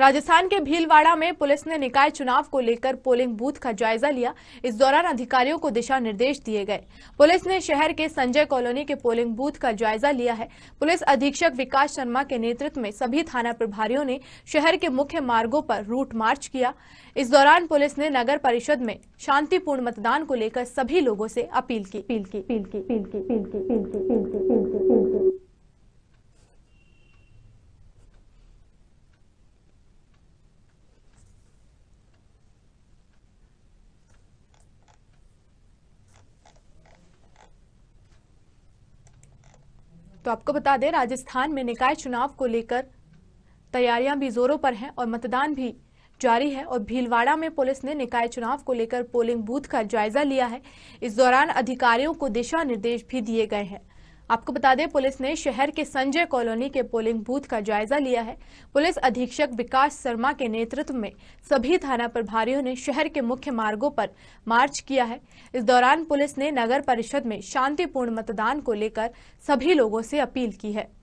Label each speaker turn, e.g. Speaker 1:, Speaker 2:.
Speaker 1: राजस्थान के भीलवाड़ा में पुलिस ने निकाय चुनाव को लेकर पोलिंग बूथ का जायजा लिया इस दौरान अधिकारियों को दिशा निर्देश दिए गए पुलिस ने शहर के संजय कॉलोनी के पोलिंग बूथ का जायजा लिया है पुलिस अधीक्षक विकास शर्मा के नेतृत्व में सभी थाना प्रभारियों ने शहर के मुख्य मार्गो पर रूट मार्च किया इस दौरान पुलिस ने नगर परिषद में शांतिपूर्ण मतदान को लेकर सभी लोगों से अपील की तो आपको बता दें राजस्थान में निकाय चुनाव को लेकर तैयारियां भी जोरों पर हैं और मतदान भी जारी है और भीलवाड़ा में पुलिस ने निकाय चुनाव को लेकर पोलिंग बूथ का जायजा लिया है इस दौरान अधिकारियों को दिशा निर्देश भी दिए गए हैं आपको बता दें पुलिस ने शहर के संजय कॉलोनी के पोलिंग बूथ का जायजा लिया है पुलिस अधीक्षक विकास शर्मा के नेतृत्व में सभी थाना प्रभारियों ने शहर के मुख्य मार्गों पर मार्च किया है इस दौरान पुलिस ने नगर परिषद में शांतिपूर्ण मतदान को लेकर सभी लोगों से अपील की है